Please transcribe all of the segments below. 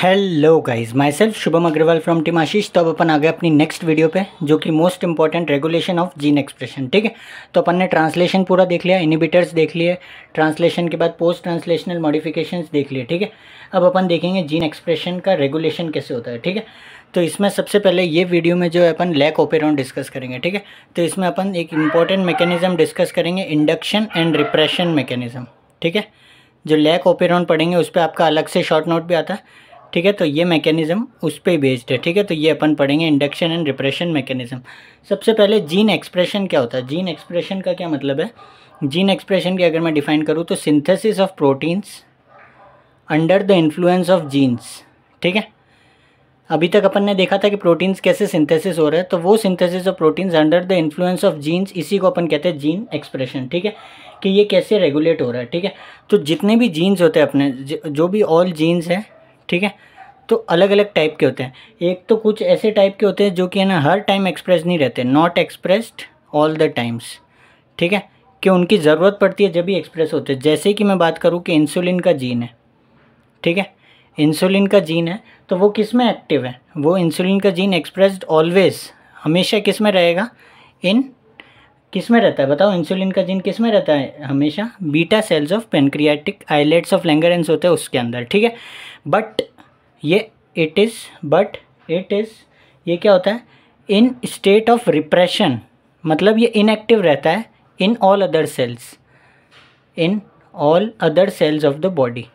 Hello guys myself Shubham Agarwal from team Ashish तो अब अपन आ गए अपनी नेक्स्ट वीडियो पे जो कि most important regulation of gene expression ठीक है तो अपन ने ट्रांसलेशन पूरा देख लिया इनिबिटर्स देख लिए ट्रांसलेशन के बाद पोस्ट ट्रांसलेशनल मॉडिफिकेशन देख लिए ठीक है अब अपन देखेंगे जीन एक्सप्रेशन का रेगुलेशन कैसे होता है ठीक है तो इसमें सबसे पहले ये वीडियो में जो है अपन लैक ओपेरॉन डिस्कस करेंगे ठीक है तो इसमें अपन एक इंपॉर्टेंट मैकेनिज्म डिस्कस करेंगे इंडक्शन एंड रिप्रेशन मैकेनिज्म ठीक है जो लैक ओपेरॉन पढ़ेंगे उस पर आपका अलग से शॉर्ट नोट भी आता है ठीक है तो ये मैकेनिज़्म उस पर बेस्ड है ठीक है तो ये अपन पढ़ेंगे इंडक्शन एंड रिप्रेशन मैकेनिज़्म सबसे पहले जीन एक्सप्रेशन क्या होता है जीन एक्सप्रेशन का क्या मतलब है जीन एक्सप्रेशन की अगर मैं डिफाइन करूँ तो synthesis of proteins under the influence of genes ठीक है अभी तक अपन ने देखा था कि प्रोटीन्स कैसे सिंथेसिस हो रहा है तो वो synthesis of proteins under the influence of genes इसी को अपन कहते हैं जीन एक्सप्रेशन ठीक है कि ये कैसे रेगुलेट हो रहा है ठीक है तो जितने भी जीन्स होते हैं अपने जो भी ऑल जीन्स हैं ठीक है तो अलग अलग टाइप के होते हैं एक तो कुछ ऐसे टाइप के होते हैं जो कि है ना हर टाइम एक्सप्रेस नहीं रहते not expressed all the times ठीक है कि उनकी ज़रूरत पड़ती है जब भी एक्सप्रेस होते हैं जैसे कि मैं बात करूँ कि इंसुलिन का जीन है ठीक है इंसुलिन का जीन है तो वो किस में एक्टिव है वो इंसुलिन का जीन एक्सप्रेस्ड ऑलवेज हमेशा किस में रहेगा इन किस में रहता है बताओ इंसुलिन का जीन किस में रहता है हमेशा beta cells of pancreatic islets of Langerhans होते हैं उसके अंदर ठीक है बट ये it is but it is ये क्या होता है इन स्टेट ऑफ रिप्रेशन मतलब ये इनएक्टिव रहता है in all other cells in all other cells of the body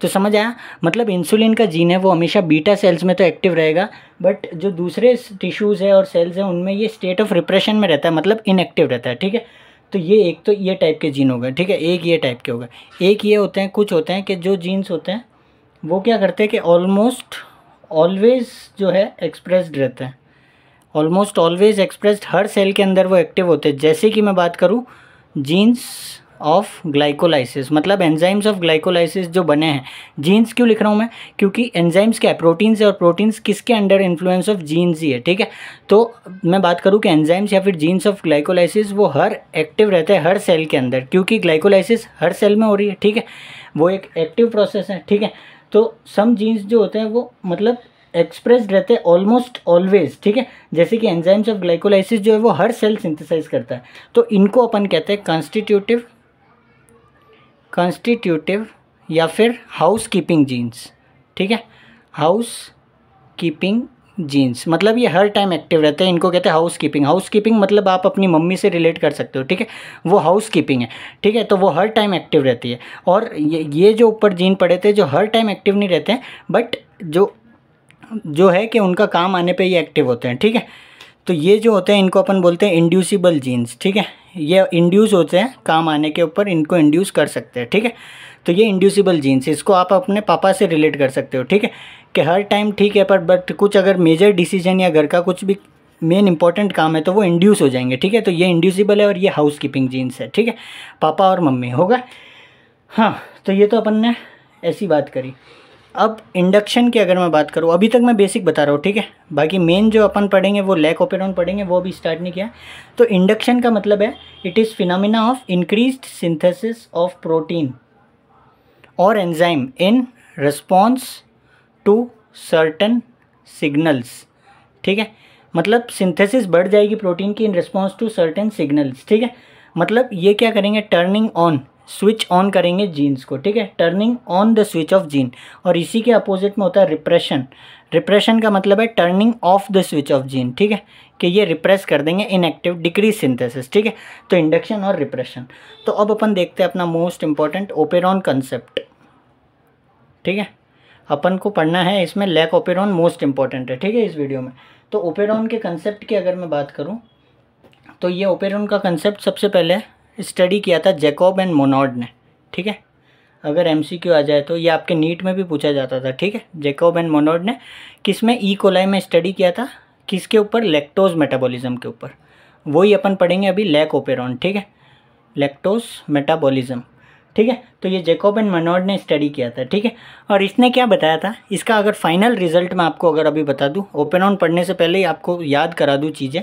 तो समझ आया मतलब इंसुलिन का जीन है वो हमेशा बीटा सेल्स में तो एक्टिव रहेगा बट जो दूसरे टिश्यूज़ है और सेल्स हैं उनमें ये स्टेट ऑफ रिप्रेशन में रहता है मतलब इनएक्टिव रहता है ठीक है तो ये एक तो ये टाइप के जीन हो गए ठीक है एक ये टाइप के हो गए एक ये होते हैं कुछ होते हैं कि जो जीन्स होते हैं वो क्या करते हैं कि ऑलमोस्ट ऑलवेज़ जो है एक्सप्रेस्ड रहते हैं ऑलमोस्ट ऑलवेज़ एक्सप्रेस्ड हर सेल के अंदर वो एक्टिव होते हैं जैसे कि मैं बात करूँ जीन्स ऑफ ग्लाइकोलाइसिस मतलब एंजाइम्स ऑफ ग्लाइकोलाइसिस जो बने हैं जीन्स क्यों लिख रहा हूँ मैं क्योंकि एंजाइम्स क्या है प्रोटीन्स है और प्रोटीन्स किसके अंडर इन्फ्लुएंस ऑफ जीन्स ही है ठीक है तो मैं बात करूँ कि एंजाइम्स या फिर जीन्स ऑफ ग्लाइकोलाइसिस वो हर एक्टिव रहते हैं हर सेल के अंदर क्योंकि ग्लाइकोलाइसिस हर सेल में हो रही है ठीक है वो एक एक्टिव प्रोसेस है ठीक है तो सम जीन्स जो होते हैं वो मतलब एक्सप्रेस रहते हैं ऑलमोस्ट ऑलवेज ठीक है जैसे कि एंजाइम्स ऑफ ग्लाइकोलाइसिस जो है वो हर सेल सिंथेसाइज करता है तो इनको अपन कहते हैं कॉन्स्टिट्यूटिव कॉन्स्टिट्यूटिव या फिर हाउस कीपिंग जीन्स ठीक है हाउस कीपिंग जीन्स मतलब ये हर टाइम एक्टिव रहते हैं इनको कहते हैं हाउस कीपिंग हाउस कीपिंग मतलब आप अपनी मम्मी से रिलेट कर सकते हो ठीक है वो हाउस कीपिंग है ठीक है तो वो हर टाइम एक्टिव रहती है और ये ये जो ऊपर जीन पड़े थे जो हर टाइम एक्टिव नहीं रहते हैं बट जो जो है कि उनका काम आने पर ये एक्टिव होते हैं ठीक है तो ये जो होते हैं इनको अपन बोलते हैं इंड्यूसिबल जीन्स ठीक है ये इंड्यूस होते हैं काम आने के ऊपर इनको इंड्यूस कर सकते हैं ठीक है तो ये इंड्यूसिबल जीन्स इसको आप अपने पापा से रिलेट कर सकते हो ठीक है कि हर टाइम ठीक है पर बट कुछ अगर मेजर डिसीजन या घर का कुछ भी मेन इंपॉर्टेंट काम है तो वो इंड्यूस हो जाएंगे ठीक है तो ये इंड्यूसिबल है और ये हाउस कीपिंग जीन्स है ठीक है पापा और मम्मी होगा हाँ तो ये तो अपन ने ऐसी बात करी अब इंडक्शन की अगर मैं बात करूँ अभी तक मैं बेसिक बता रहा हूँ ठीक है बाकी मेन जो अपन पढ़ेंगे वो लैक ओपेरॉन पढ़ेंगे वो अभी स्टार्ट नहीं किया तो इंडक्शन का मतलब है it is phenomena of increase synthesis of protein और enzyme in response to certain signals ठीक है मतलब सिंथेसिस बढ़ जाएगी प्रोटीन की in response to certain signals ठीक है मतलब ये क्या करेंगे टर्निंग ऑन स्विच ऑन करेंगे जीन्स को ठीक है turning on the switch of gene और इसी के अपोजिट में होता है रिप्रेशन रिप्रेशन का मतलब है turning off the switch of gene ठीक है कि ये रिप्रेस कर देंगे इनएक्टिव डिक्रीज सिंथेसिस ठीक है तो इंडक्शन और रिप्रेशन तो अब अपन देखते हैं अपना मोस्ट इंपॉर्टेंट ओपेरॉन कंसेप्ट ठीक है अपन को पढ़ना है इसमें लैक ओपेरॉन मोस्ट इंपॉर्टेंट है ठीक है इस वीडियो में तो ओपेरॉन के कंसेप्ट की अगर मैं बात करूँ तो ये ओपेरॉन का कंसेप्ट सबसे पहले स्टडी किया था जैकॉब एंड मोनॉड ने ठीक है अगर एम आ जाए तो ये आपके नीट में भी पूछा जाता था ठीक है जेकॉब एंड मोनोड ने किस e. में ई कोलाई में स्टडी किया था किसके ऊपर लेक्टोज मेटाबॉलिज्म के ऊपर वही अपन पढ़ेंगे अभी लैक ओपेरॉन ठीक है लेक्टोज मेटाबॉलिज्म ठीक है तो ये जेकोब एंड मनोड ने स्टडी किया था ठीक है और इसने क्या बताया था इसका अगर फाइनल रिजल्ट मैं आपको अगर अभी बता दूँ ओपन ऑन पढ़ने से पहले ही आपको याद करा दूँ चीज़ें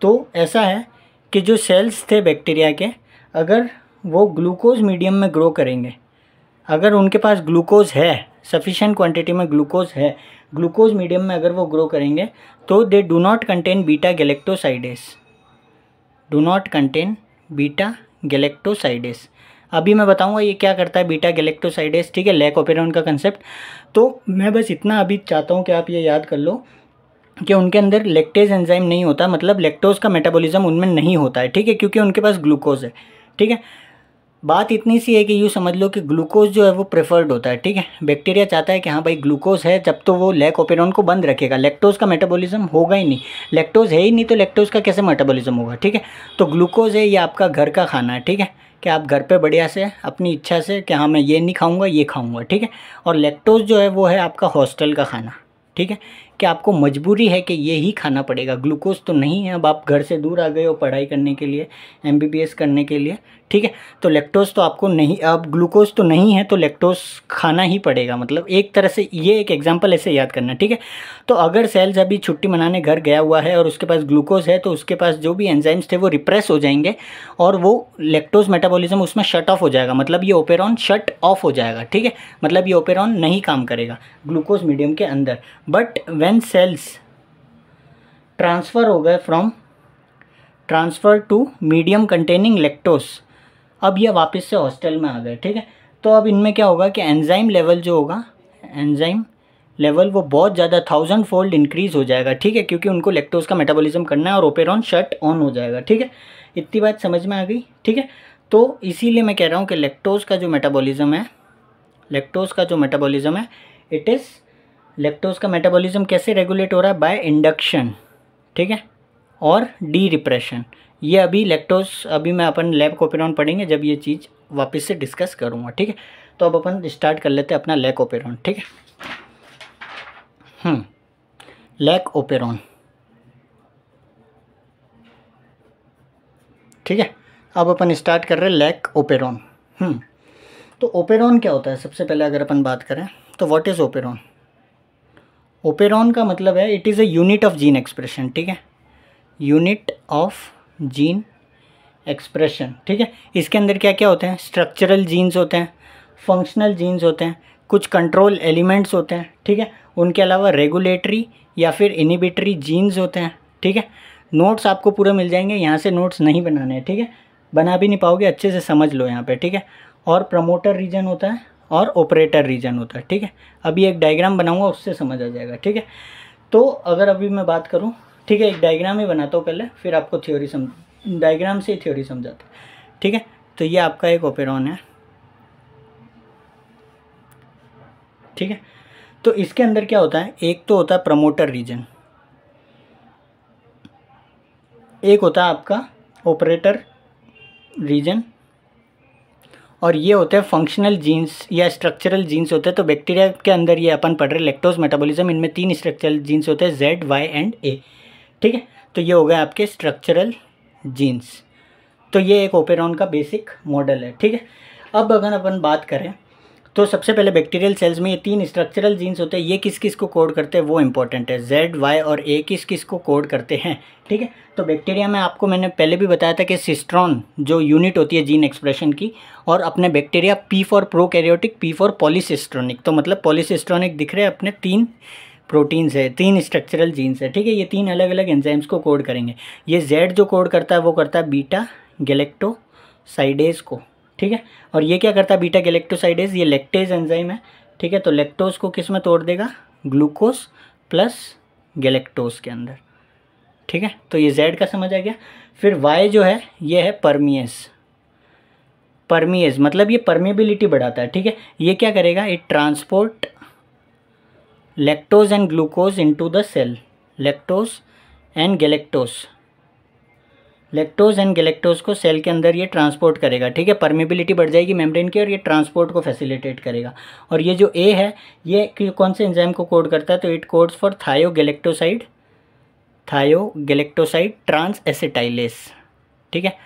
तो ऐसा है कि जो सेल्स थे बैक्टीरिया के अगर वो ग्लूकोज मीडियम में ग्रो करेंगे अगर उनके पास ग्लूकोज है सफिशेंट क्वांटिटी में ग्लूकोज है ग्लूकोज मीडियम में अगर वो ग्रो करेंगे तो they do not contain beta galactosidase do not contain beta galactosidase अभी मैं बताऊँगा ये क्या करता है बीटा गैलेक्टोसाइडेस ठीक है लैक ओपेरॉन का कंसेप्ट तो मैं बस इतना अभी चाहता हूँ कि आप ये याद कर लो कि उनके अंदर लेक्टेज एंजाइम नहीं होता मतलब लेक्टोज का मेटाबोलिज्म उनमें नहीं होता है ठीक है क्योंकि उनके पास ग्लूकोज है ठीक है बात इतनी सी है कि यूँ समझ लो कि ग्लूकोज जो है वो प्रेफर्ड होता है ठीक है बैक्टीरिया चाहता है कि हाँ भाई ग्लूकोज है जब तो वो लैक ओपेरॉन को बंद रखेगा लेक्टोज का मेटाबॉलिज्म होगा ही नहीं लेक्टोज है ही नहीं तो लेक्टोज का कैसे मेटाबॉलिज्म होगा ठीक है तो ग्लूकोज है ये आपका घर का खाना है ठीक है कि आप घर पे बढ़िया से अपनी इच्छा से कि हाँ मैं ये नहीं खाऊंगा ये खाऊंगा ठीक है और लेक्टोज जो है वो है आपका हॉस्टल का खाना ठीक है कि आपको मजबूरी है कि ये ही खाना पड़ेगा ग्लूकोज तो नहीं है अब आप घर से दूर आ गए हो पढ़ाई करने के लिए एम करने के लिए ठीक है तो लेक्टोज तो आपको नहीं अब ग्लूकोज तो नहीं है तो लेक्टोज खाना ही पड़ेगा मतलब एक तरह से ये एक एग्जाम्पल ऐसे याद करना ठीक है तो अगर सेल्स अभी छुट्टी मनाने घर गया हुआ है और उसके पास ग्लूकोज है तो उसके पास जो भी एंजाइम्स थे वो रिप्रेस हो जाएंगे और वो लेक्टोज मेटाबोलिज्म उसमें शट ऑफ हो जाएगा मतलब ये ओपेरॉन शट ऑफ हो जाएगा ठीक है मतलब ये ओपेरॉन नहीं काम करेगा ग्लूकोज मीडियम के अंदर बट वेन सेल्स ट्रांसफ़र हो गए from transfer to medium containing lactose अब ये वापस से हॉस्टल में आ गए ठीक है तो अब इनमें क्या होगा कि एंजाइम लेवल जो होगा एंजाइम लेवल वो बहुत ज़्यादा थाउजेंड फोल्ड इंक्रीज़ हो जाएगा ठीक है क्योंकि उनको लेक्टोज का मेटाबॉलिज्म करना है और ओपेरॉन शट ऑन हो जाएगा ठीक है इतनी बात समझ में आ गई ठीक है तो इसीलिए मैं कह रहा हूँ कि लेक्टोज का जो मेटाबॉलिज्म है लेक्टोज का जो मेटाबॉलिज्म है इट इज़ लेक्टोज का मेटाबॉलिज्म कैसे रेगुलेट हो रहा है बाय इंडक्शन ठीक है और डी रिप्रेशन ये अभी लेक्टोस अभी मैं अपन लैब कोपेरॉन पढ़ेंगे जब ये चीज़ वापस से डिस्कस करूँगा ठीक है तो अब अपन स्टार्ट कर लेते हैं अपना लैक ओपेरॉन ठीक है लैक हम्म, ओपेरॉन ठीक है अब अपन स्टार्ट कर रहे हैं लैक ओपेरॉन हम्म तो ओपेरॉन क्या होता है सबसे पहले अगर अपन बात करें तो व्हाट इज़ ओपेरॉन ओपेरॉन का मतलब है it is a unit of gene expression ठीक है यूनिट ऑफ जीन एक्सप्रेशन ठीक है इसके अंदर क्या क्या होते हैं स्ट्रक्चरल जीन्स होते हैं फंक्शनल जीन्स होते हैं कुछ कंट्रोल एलिमेंट्स होते हैं ठीक है उनके अलावा रेगुलेटरी या फिर इनिबिटरी जीन्स होते हैं ठीक है नोट्स आपको पूरा मिल जाएंगे यहाँ से नोट्स नहीं बनाने हैं ठीक है बना भी नहीं पाओगे अच्छे से समझ लो यहाँ पे ठीक है और प्रमोटर रीजन होता है और ऑपरेटर रीजन होता है ठीक है अभी एक डायग्राम बनाऊंगा उससे समझ आ जाएगा ठीक है तो अगर अभी मैं बात करूँ ठीक है एक डायग्राम ही बनाता हूँ पहले फिर आपको थ्योरी सम डायग्राम से ही थ्योरी समझाता ठीक है तो ये आपका एक ओपेरॉन है ठीक है तो इसके अंदर क्या होता है एक तो होता है प्रमोटर रीजन एक होता है आपका ऑपरेटर रीजन और ये होते हैं फंक्शनल जीन्स या स्ट्रक्चरल जीन्स होते हैं तो बैक्टीरिया के अंदर ये अपन पढ़ रहे लेक्टोज मेटाबॉलिज्म इनमें तीन स्ट्रक्चरल जीन्स होते हैं जेड वाई एंड ए ठीक है तो ये हो गया आपके स्ट्रक्चरल जीन्स तो ये एक ओपेरॉन का बेसिक मॉडल है ठीक है अब अगर अपन बात करें तो सबसे पहले बैक्टीरियल सेल्स में ये तीन स्ट्रक्चरल जीन्स होते हैं ये किस किस को कोड करते हैं वो इम्पॉर्टेंट है जेड वाई और ए किस किस को कोड करते हैं ठीक है तो बैक्टीरिया में आपको मैंने पहले भी बताया था कि सिस्ट्रॉन जो यूनिट होती है जीन एक्सप्रेशन की और अपने bacteria P for prokaryotic P for polycistronic तो मतलब पॉलीसिस्ट्रॉनिक दिख रहे हैं अपने तीन प्रोटीन्स है तीन स्ट्रक्चरल जीन्स है ठीक है ये तीन अलग अलग एंजाइम्स को कोड करेंगे ये जेड जो कोड करता है वो करता है बीटा गलेक्टोसाइडेज को ठीक है और ये क्या करता है बीटा गलेक्टोसाइडेज ये लेक्टेज एंजाइम है ठीक है तो लेक्टोज को किस में तोड़ देगा ग्लूकोज प्लस गलेक्टोज के अंदर ठीक है तो ये जेड का समझ आ गया फिर वाई जो है ये है परमियस परमियस मतलब ये परमेबिलिटी बढ़ाता है ठीक है ये क्या करेगा it transport lactose and glucose into the cell lactose and galactose lactose and galactose को सेल के अंदर ये ट्रांसपोर्ट करेगा ठीक है परमेबिलिटी बढ़ जाएगी मेम्ब्रेन की और ये ट्रांसपोर्ट को फैसिलिटेट करेगा और ये जो ए है ये कौन से एंजाइम को कोड करता है तो इट कोड्स फॉर थायो गेलेक्टोसाइड थायो गेलेक्टोसाइड ट्रांस एसिटाइलेस ठीक है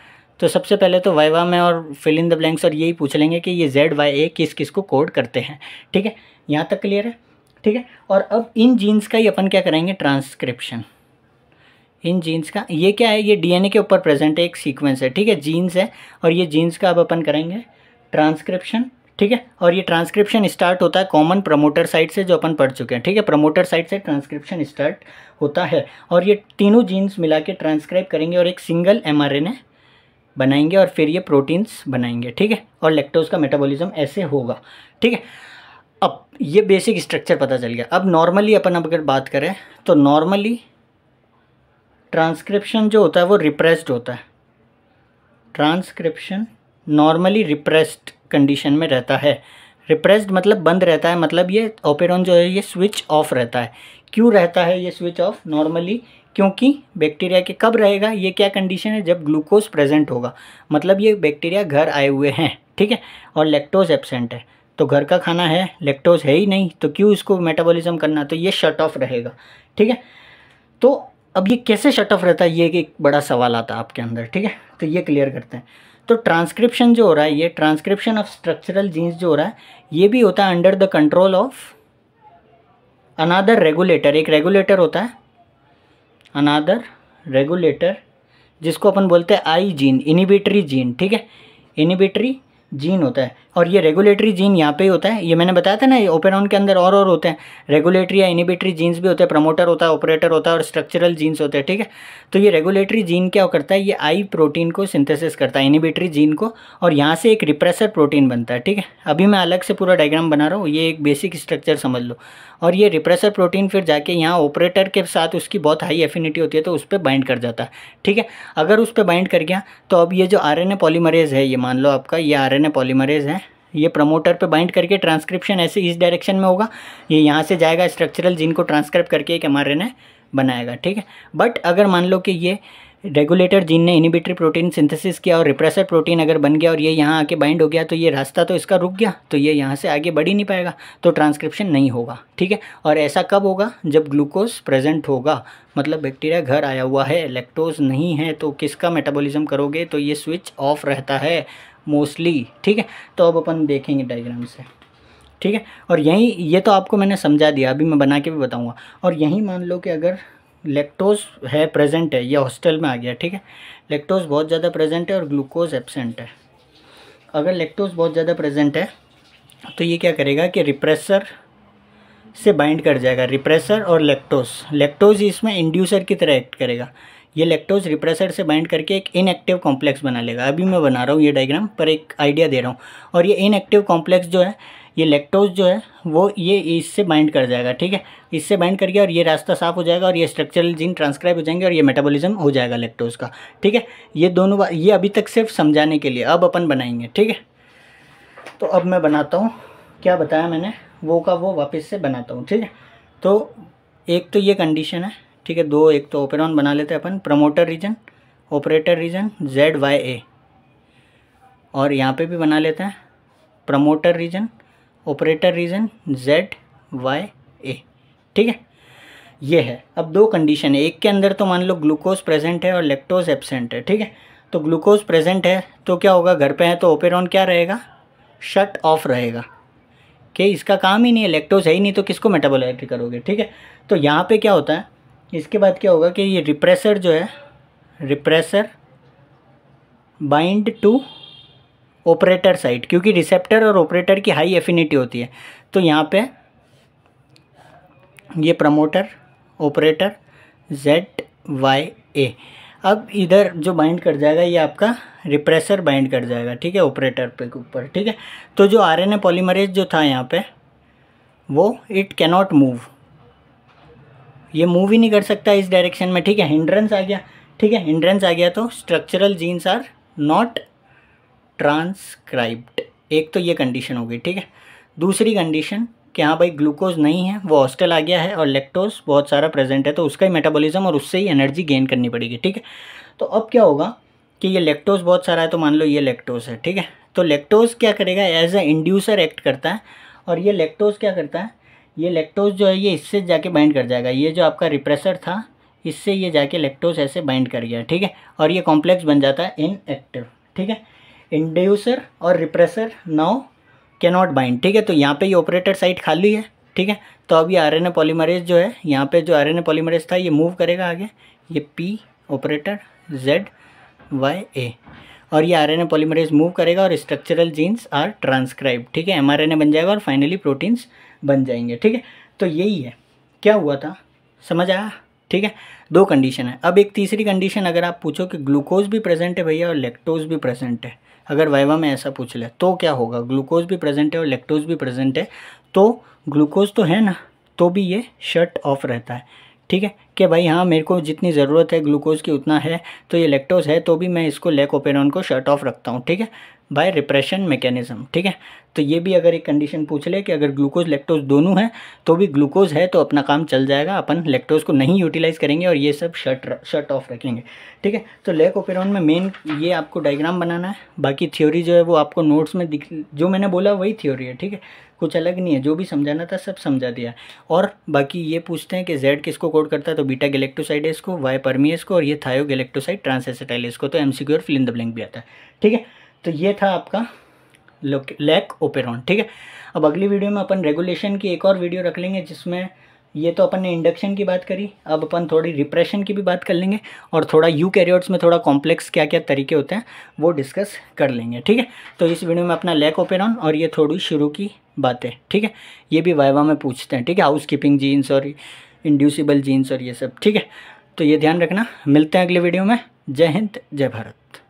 तो सबसे पहले तो वाइवा में और फिल इन द ब्लैंक्स और यही पूछ लेंगे कि ये जेड वाई ए किस किस को कोड करते हैं ठीक है यहाँ तक क्लियर है ठीक है और अब इन जीन्स का ही अपन क्या करेंगे ट्रांसक्रिप्शन इन जीन्स का ये क्या है ये डीएनए के ऊपर प्रेजेंट है एक सीक्वेंस है ठीक है जीन्स है और ये जीन्स का अब अपन करेंगे ट्रांसक्रिप्शन ठीक है और ये ट्रांसक्रिप्शन स्टार्ट होता है कॉमन प्रमोटर साइट से जो अपन पढ़ चुके हैं ठीक है प्रमोटर साइट से ट्रांसक्रिप्शन स्टार्ट होता है और ये तीनों जीन्स मिला के ट्रांसक्राइब करेंगे और एक सिंगल एमआरएनए बनाएंगे और फिर ये प्रोटीन्स बनाएंगे ठीक है और लेक्टोज का मेटाबॉलिज्म ऐसे होगा ठीक है अब ये बेसिक स्ट्रक्चर पता चल गया अब नॉर्मली अपन अब अगर बात करें तो नॉर्मली ट्रांसक्रिप्शन जो होता है वो रिप्रेस्ड होता है ट्रांसक्रिप्शन नॉर्मली रिप्रेस्ड कंडीशन में रहता है रिप्रेस्ड मतलब बंद रहता है मतलब ये ऑपेरॉन जो है ये स्विच ऑफ रहता है क्यों रहता है ये स्विच ऑफ नॉर्मली क्योंकि बैक्टीरिया के कब रहेगा ये क्या कंडीशन है जब ग्लूकोज प्रेजेंट होगा मतलब ये बैक्टीरिया घर आए हुए हैं ठीक है और लैक्टोज एबसेंट है तो घर का खाना है लेक्टोज है ही नहीं तो क्यों इसको मेटाबॉलिज्म करना तो ये शट ऑफ रहेगा ठीक है तो अब ये कैसे शट ऑफ रहता है ये एक बड़ा सवाल आता है आपके अंदर ठीक है तो ये क्लियर करते हैं तो ट्रांसक्रिप्शन जो हो रहा है ये ट्रांसक्रिप्शन ऑफ स्ट्रक्चरल जीन्स जो हो रहा है ये भी होता है under the control of another regulator एक रेगुलेटर होता है अनादर रेगुलेटर जिसको अपन बोलते हैं आई जीन इनिबिटरी जीन ठीक है इनिबिटरी जीन होता है और ये रेगुलेटरी जीन यहाँ पे ही होता है ये मैंने बताया था ना ये ओपेरॉन के अंदर और और होते हैं रेगुलेटरी या इनिबिटरी जीन्स भी होते हैं प्रमोटर होता है ऑपरेटर होता है और स्ट्रक्चरल जीन्स होते हैं ठीक है तो ये रेगुलेटरी जीन क्या करता है ये आई प्रोटीन को सिंथेसिस करता है इनिबिटरी जीन को और यहाँ से एक रिप्रेसर प्रोटीन बनता है ठीक है अभी मैं अलग से पूरा डायग्राम बना रहा हूँ ये एक बेसिक स्ट्रक्चर समझ लो और ये रिप्रेसर प्रोटीन फिर जाके यहाँ ऑपरेटर के साथ उसकी बहुत हाई एफिनिटी होती है तो उस पर बाइंड कर जाता है ठीक है अगर उस पर बाइंड कर गया तो अब ये जो आर एन पॉलीमरेज है ये मान लो आपका ये आर एन पॉलीमरेज है ये प्रमोटर पे बाइंड करके ट्रांसक्रिप्शन ऐसे इस डायरेक्शन में होगा ये यहाँ से जाएगा स्ट्रक्चरल जिनको ट्रांसक्राइब करके एक एम ने बनाएगा ठीक है बट अगर मान लो कि ये रेगुलेटर जीन ने इनिबिटरी प्रोटीन सिंथेसिस किया और रिप्रेसर प्रोटीन अगर बन गया और ये यहाँ आके बाइंड हो गया तो ये रास्ता तो इसका रुक गया तो ये यहाँ से आगे बढ़ ही नहीं पाएगा तो ट्रांसक्रिप्शन नहीं होगा ठीक है और ऐसा कब होगा जब ग्लूकोज प्रेजेंट होगा मतलब बैक्टीरिया घर आया हुआ है लेक्टोज नहीं है तो किसका मेटाबोलिज्म करोगे तो ये स्विच ऑफ रहता है मोस्टली ठीक है तो अब अपन देखेंगे डायग्राम से ठीक है और यहीं ये तो आपको मैंने समझा दिया अभी मैं बना के भी बताऊँगा और यहीं मान लो कि अगर लेक्टोज है प्रेजेंट है या हॉस्टल में आ गया ठीक है लेक्टोज बहुत ज़्यादा प्रेजेंट है और ग्लूकोज एबसेंट है अगर लेक्टोज बहुत ज़्यादा प्रेजेंट है तो ये क्या करेगा कि रिप्रेसर से बाइंड कर जाएगा रिप्रेसर और लेक्टोज लेक्टोज इसमें इंड्यूसर की तरह एक्ट करेगा ये लेक्टोज रिप्रेसर से बाइंड करके एक इनएक्टिव कॉम्प्लेक्स बना लेगा अभी मैं बना रहा हूँ ये डायग्राम पर एक आइडिया दे रहा हूँ और ये इनएक्टिव कॉम्प्लेक्स जो है ये लेक्टोज जो है वो ये इससे बाइंड कर जाएगा ठीक है इससे बाइंड करके और ये रास्ता साफ हो जाएगा और ये स्ट्रक्चरल जीन ट्रांसक्राइब हो जाएंगे और ये मेटाबॉलिज्म हो जाएगा लेक्टोज का ठीक है ये दोनों ये अभी तक सिर्फ समझाने के लिए अब अपन बनाएंगे ठीक है तो अब मैं बनाता हूँ क्या बताया मैंने वो का वो वापस से बनाता हूँ ठीक है तो एक तो ये कंडीशन है ठीक है दो एक तो ओपेरॉन बना लेते हैं अपन promoter region operator region Z Y A और यहाँ पे भी बना लेते हैं promoter region operator region Z Y A ठीक है ये है अब दो कंडीशन है एक के अंदर तो मान लो ग्लूकोज प्रेजेंट है और लेक्टोज एबसेंट है ठीक है तो ग्लूकोज प्रेजेंट है तो क्या होगा घर पे है तो ओपेरॉन क्या रहेगा शट ऑफ रहेगा कि इसका काम ही नहीं है लेक्टोज है ही नहीं तो किसको मेटाबोलाइट करोगे ठीक है तो यहाँ पे क्या होता है इसके बाद क्या होगा कि ये रिप्रेसर जो है repressor bind to operator side क्योंकि रिसेप्टर और ऑपरेटर की हाई एफिनिटी होती है तो यहाँ पे ये promoter operator Z Y A अब इधर जो बाइंड कर जाएगा ये आपका रिप्रेसर बाइंड कर जाएगा ठीक है ऑपरेटर पे के ऊपर ठीक है तो जो आरएनए पॉलीमरेज जो था यहाँ पे वो इट कैनॉट मूव ये मूव ही नहीं कर सकता इस डायरेक्शन में ठीक है हिंड्रेंस आ गया ठीक है हिंड्रेंस आ गया तो structural genes are not transcribed एक तो ये कंडीशन हो गई ठीक है दूसरी कंडीशन कि हाँ भाई ग्लूकोज नहीं है वो हॉस्टल आ गया है और लेक्टोज बहुत सारा प्रेजेंट है तो उसका ही मेटाबॉलिज्म और उससे ही एनर्जी गेन करनी पड़ेगी ठीक है तो अब क्या होगा कि ये लेक्टोज बहुत सारा है तो मान लो ये लेक्टोज है ठीक है तो लेक्टोज क्या करेगा एज अ इंड्यूसर एक्ट करता है और ये लेक्टोज क्या करता है ये लेक्टोज जो है ये इससे जाके बाइंड कर जाएगा ये जो आपका रिप्रेसर था इससे ये जाके लेक्टोज ऐसे बाइंड कर गया ठीक है और ये कॉम्प्लेक्स बन जाता है इनएक्टिव ठीक है इंड्यूसर और रिप्रेसर नाउ नॉट बाइंड ठीक है तो यहाँ पे ये ऑपरेटर साइट खाली है ठीक है तो अब ये आर एन पॉलीमरेज जो है यहाँ पे जो आर एन पॉलीमरेज था ये मूव करेगा आगे ये P operator Z Y A और ये आर एन पॉलीमरेज मूव करेगा और स्ट्रक्चरल जीन्स आर ट्रांसक्राइब ठीक है एम बन जाएगा और फाइनली प्रोटीन्स बन जाएंगे ठीक है तो यही है क्या हुआ था समझ आया ठीक है दो कंडीशन है अब एक तीसरी कंडीशन अगर आप पूछो कि ग्लूकोज भी प्रेजेंट है भैया और लेक्टोज भी प्रेजेंट है अगर वाइवा में ऐसा पूछ ले तो क्या होगा ग्लूकोज भी प्रेजेंट है और लेक्टोज भी प्रेजेंट है तो ग्लूकोज तो है ना तो भी ये शर्ट ऑफ रहता है ठीक है कि भाई हाँ मेरे को जितनी ज़रूरत है ग्लूकोज की उतना है तो ये लेक्टोज है तो भी मैं इसको लेकोपेरॉन को शर्ट ऑफ रखता हूँ ठीक है बाय रिप्रेशन मैकेनिज्म ठीक है तो ये भी अगर एक कंडीशन पूछ ले कि अगर ग्लूकोज लेक्टोज दोनों हैं तो भी ग्लूकोज है तो अपना काम चल जाएगा अपन लेक्टोज को नहीं यूटिलाइज करेंगे और ये सब शर्ट शर्ट ऑफ रखेंगे ठीक है तो लेक लेकोपेरोन में मेन ये आपको डायग्राम बनाना है बाकी थ्योरी जो है वो आपको नोट्स में दिख जो मैंने बोला वही थ्योरी है ठीक है कुछ अलग नहीं है जो भी समझाना था सब समझा दिया और बाकी ये पूछते हैं कि जेड किसको कोड करता है तो बीटा गैलेक्टोसाइड इसको वाई परमियस को और ये थायो गलेक्टोसाइड ट्रांसेसेटाइलिस को तो एम सी और फिल ब्लैंक भी आता है ठीक है तो ये था आपका लैक ओपेरॉन ठीक है अब अगली वीडियो में अपन रेगुलेशन की एक और वीडियो रख लेंगे जिसमें ये तो अपन ने इंडक्शन की बात करी अब अपन थोड़ी रिप्रेशन की भी बात कर लेंगे और थोड़ा यू कैरियर्स में थोड़ा कॉम्प्लेक्स क्या क्या तरीके होते हैं वो डिस्कस कर लेंगे ठीक है तो इस वीडियो में अपना लैक ओपेरॉन और ये थोड़ी शुरू की बातें ठीक है ये भी वाइवा में पूछते हैं ठीक है हाउस कीपिंग जीन्स और इंड्यूसिबल जीन्स और ये सब ठीक है तो ये ध्यान रखना मिलते हैं अगले वीडियो में जय हिंद जय भारत